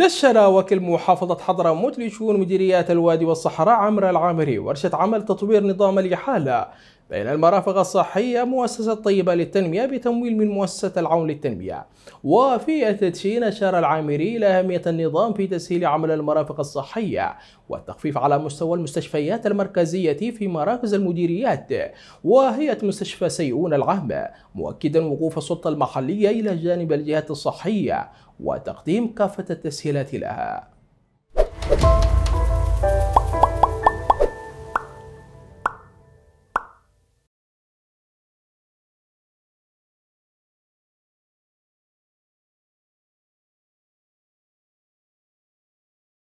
دشر وكيل محافظة حضرموت لشؤون مديريات الوادي والصحراء عمر العامري ورشة عمل تطوير نظام الإحالة بين المرافق الصحية مؤسسة طيبة للتنمية بتمويل من مؤسسة العون للتنمية وفي التدشين أشار العامري إلى أهمية النظام في تسهيل عمل المرافق الصحية والتخفيف على مستوى المستشفيات المركزية في مراكز المديريات وهيئة مستشفى سيئون العامة مؤكدا وقوف السلطة المحلية إلى جانب الجهات الصحية وتقديم كافة التسهيلات لها